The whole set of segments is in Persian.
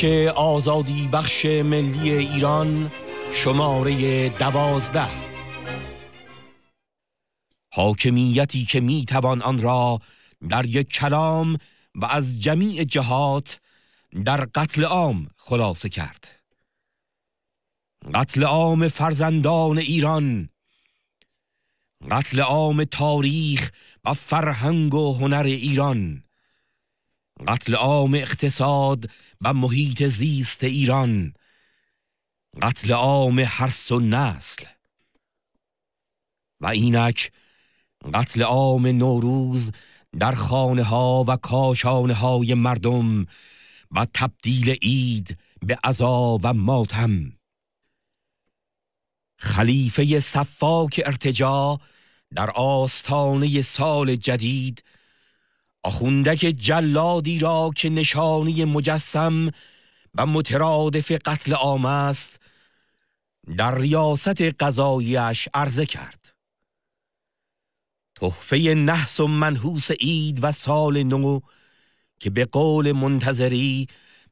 که آزادی بخش ملی ایران شماره دوازده حاکمیتی که می توان آن را در یک کلام و از جمیع جهات در قتل عام خلاصه کرد قتل عام فرزندان ایران قتل عام تاریخ و فرهنگ و هنر ایران قتل عام اقتصاد و محیط زیست ایران قتل عام هر و نسل و اینک قتل عام نوروز در خانه ها و کاشانه های مردم و تبدیل اید به عذا و ماتم خلیفه صفاک ارتجا در آستانه سال جدید آخوندک جلادی را که نشانی مجسم و مترادف قتل عام است در ریاست قضاییش عرضه کرد تحفه نحس و منحوس اید و سال نو که به قول منتظری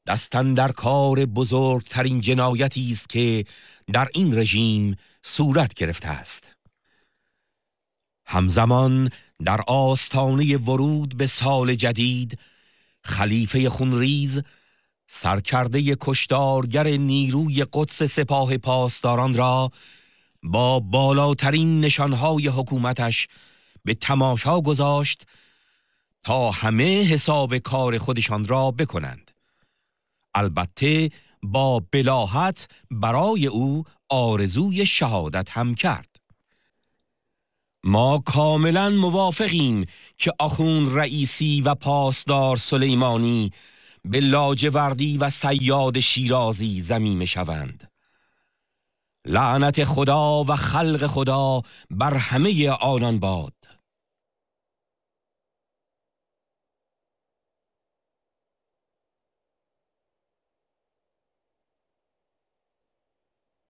دستن در کار بزرگترین جنایتی است که در این رژیم صورت گرفته است همزمان در آستانه ورود به سال جدید خلیفه خونریز سرکرده کشتارگر نیروی قدس سپاه پاسداران را با بالاترین نشانهای حکومتش به تماشا گذاشت تا همه حساب کار خودشان را بکنند البته با بلاحت برای او آرزوی شهادت هم کرد ما کاملا موافقیم که آخون رئیسی و پاسدار سلیمانی به لاجوردی و سیاد شیرازی زمیمه شوند لعنت خدا و خلق خدا بر همه آنان باد